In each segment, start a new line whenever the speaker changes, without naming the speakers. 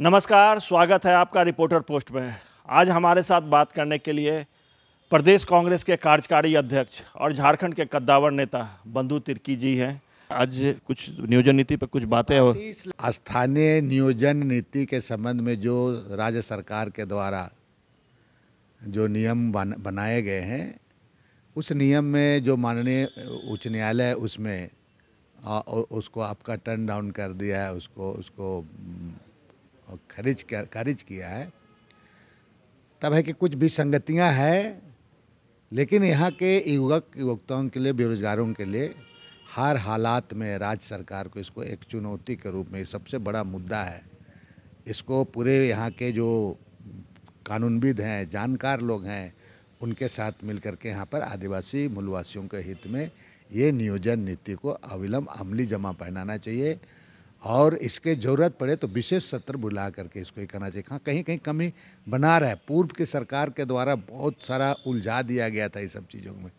नमस्कार स्वागत है आपका रिपोर्टर पोस्ट में आज हमारे साथ बात करने के लिए प्रदेश कांग्रेस के कार्यकारी अध्यक्ष और झारखंड के कद्दावर नेता बंधु तिर्की जी हैं आज कुछ नियोजन नीति पर कुछ बातें हो
स्थानीय नियोजन नीति के संबंध में जो राज्य सरकार के द्वारा जो नियम बनाए गए हैं उस नियम में जो माननीय उच्च न्यायालय उसमें उसको आपका टर्न डाउन कर दिया है उसको उसको और खरिज खारिज किया है तब है कि कुछ भी है हैं लेकिन यहाँ के युवक युवकताओं के लिए बेरोजगारों के लिए हर हालात में राज्य सरकार को इसको एक चुनौती के रूप में सबसे बड़ा मुद्दा है इसको पूरे यहाँ के जो कानूनविद हैं जानकार लोग हैं उनके साथ मिलकर के यहाँ पर आदिवासी मूलवासियों के हित में ये नियोजन नीति को अविलंब अमली जमा पहनाना चाहिए और इसके ज़रूरत पड़े तो विशेष सत्र बुला करके इसको ये करना चाहिए हाँ कहीं कहीं कमी बना रहा है पूर्व की सरकार के द्वारा बहुत सारा उलझा दिया गया था ये सब चीज़ों में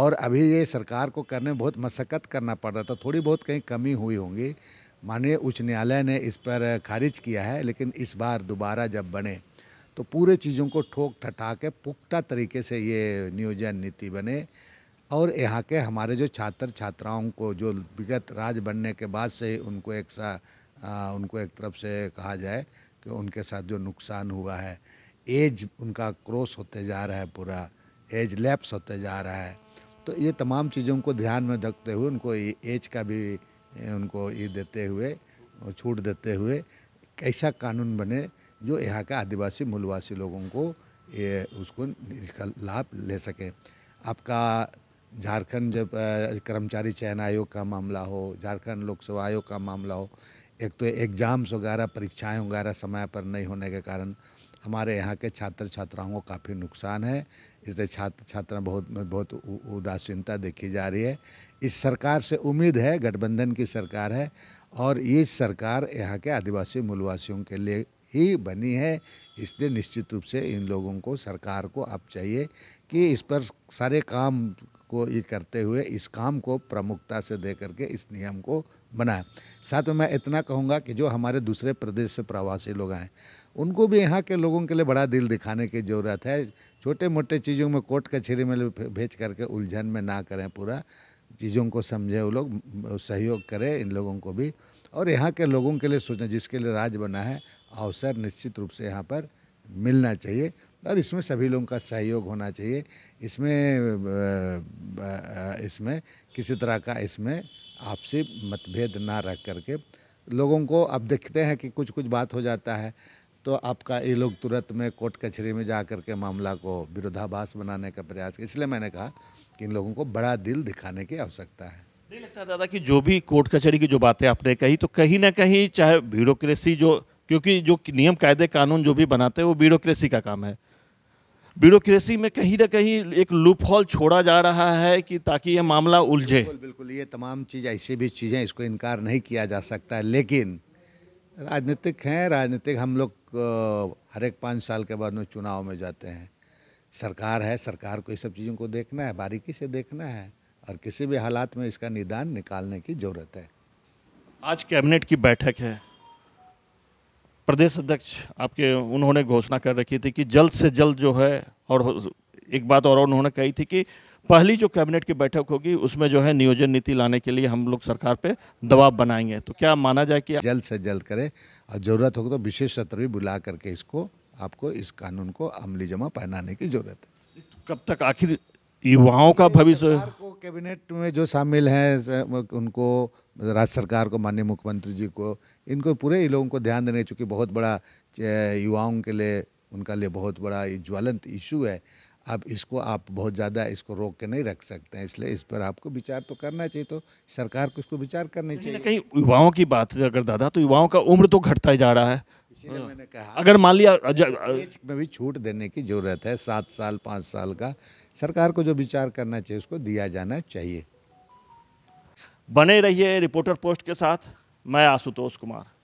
और अभी ये सरकार को करने में बहुत मशक्क़त करना पड़ रहा था थोड़ी बहुत कहीं कमी हुई होंगी माननीय उच्च न्यायालय ने इस पर खारिज किया है लेकिन इस बार दोबारा जब बने तो पूरे चीज़ों को ठोक ठटा के पुख्ता तरीके से ये नियोजन नीति बने और यहाँ के हमारे जो छात्र छात्राओं को जो विगत राज बनने के बाद से ही उनको एक सा आ, उनको एक तरफ से कहा जाए कि उनके साथ जो नुकसान हुआ है एज उनका क्रॉस होते जा रहा है पूरा एज लैप्स होते जा रहा है तो ये तमाम चीज़ों को ध्यान में रखते हुए उनको एज का भी उनको ये देते हुए छूट देते हुए ऐसा कानून बने जो यहाँ के आदिवासी मूलवासी लोगों को ये उसको लाभ ले सकें आपका झारखंड जब कर्मचारी चयन आयोग का मामला हो झारखंड लोक सेवा आयोग का मामला हो एक तो एग्ज़ाम्स वगैरह परीक्षाएं वगैरह समय पर नहीं होने के कारण हमारे यहाँ के छात्र छात्राओं को काफ़ी नुकसान है इसलिए छात्र छात्रा बहुत बहुत उदासीनता देखी जा रही है इस सरकार से उम्मीद है गठबंधन की सरकार है और ये सरकार यहाँ के आदिवासी मूलवासियों के लिए ही बनी है इसलिए निश्चित रूप से इन लोगों को सरकार को आप चाहिए कि इस पर सारे काम को ये करते हुए इस काम को प्रमुखता से दे करके इस नियम को बनाया साथ में मैं इतना कहूँगा कि जो हमारे दूसरे प्रदेश से प्रवासी लोग आए उनको भी यहाँ के लोगों के लिए बड़ा दिल दिखाने की ज़रूरत है छोटे मोटे चीज़ों में कोर्ट कचहरी में भेज करके उलझन में ना करें पूरा चीज़ों को समझें वो लोग सहयोग करें इन लोगों को भी और यहाँ के लोगों के लिए सोचें जिसके लिए राज बना है अवसर निश्चित रूप से यहाँ पर मिलना चाहिए और इसमें सभी लोगों का सहयोग होना चाहिए इसमें इसमें किसी तरह का इसमें आपसी मतभेद ना रख करके लोगों को अब देखते हैं कि कुछ कुछ बात हो जाता है तो आपका ये लोग तुरंत में कोर्ट कचहरी में जा कर के मामला को विरोधाभास बनाने का प्रयास इसलिए मैंने कहा कि इन लोगों को बड़ा दिल दिखाने की आवश्यकता है
नहीं लगता दादा कि जो भी कोर्ट कचहरी की जो बातें आपने कही तो कहीं ना कहीं चाहे ब्यूरोक्रेसी जो क्योंकि जो नियम कायदे कानून जो भी बनाते हैं वो ब्यूरोक्रेसी का काम है ब्यूरोक्रेसी में कहीं ना कहीं एक लूप हॉल छोड़ा जा रहा है कि ताकि ये मामला उलझे बिल्कुल बिल्कुल
ये तमाम चीज़ ऐसी भी चीज़ें इसको इनकार नहीं किया जा सकता है लेकिन राजनीतिक हैं राजनीतिक हम लोग हर एक पाँच साल के बाद में चुनाव में जाते हैं सरकार है सरकार को ये सब चीज़ों को देखना है बारीकी से देखना है और किसी भी हालात में इसका निदान निकालने की ज़रूरत है
आज कैबिनेट की बैठक है प्रदेश अध्यक्ष आपके उन्होंने घोषणा कर रखी थी कि जल्द से जल्द जो है और एक बात और उन्होंने कही थी कि पहली जो कैबिनेट की बैठक होगी उसमें जो है नियोजन नीति लाने के लिए हम लोग सरकार पे दबाव बनाएंगे तो क्या माना जाए कि जल्द से जल्द करें
और ज़रूरत होगी तो विशेष सत्र भी बुला करके इसको आपको इस कानून को अमली जमा पहनाने की ज़रूरत है
कब तक आखिर युवाओं का भविष्य
कैबिनेट में जो शामिल हैं उनको राज्य सरकार को माननीय मुख्यमंत्री जी को इनको पूरे लोगों को ध्यान देने चूँकि बहुत बड़ा युवाओं के लिए उनका लिए बहुत बड़ा ज्वलंत इशू है अब इसको आप बहुत ज़्यादा इसको रोक के नहीं रख सकते हैं इसलिए इस पर आपको विचार तो करना चाहिए तो सरकार को इसको विचार करना चाहिए कहीं
युवाओं की बात अगर दादा तो युवाओं का उम्र तो घटता ही जा रहा है इसीलिए हाँ। मैंने कहा अगर मान लिया
में भी छूट देने की जरूरत है सात साल पाँच साल का सरकार को जो विचार करना चाहिए उसको दिया जाना
चाहिए बने रहिए रिपोर्टर पोस्ट के साथ मैं आशुतोष कुमार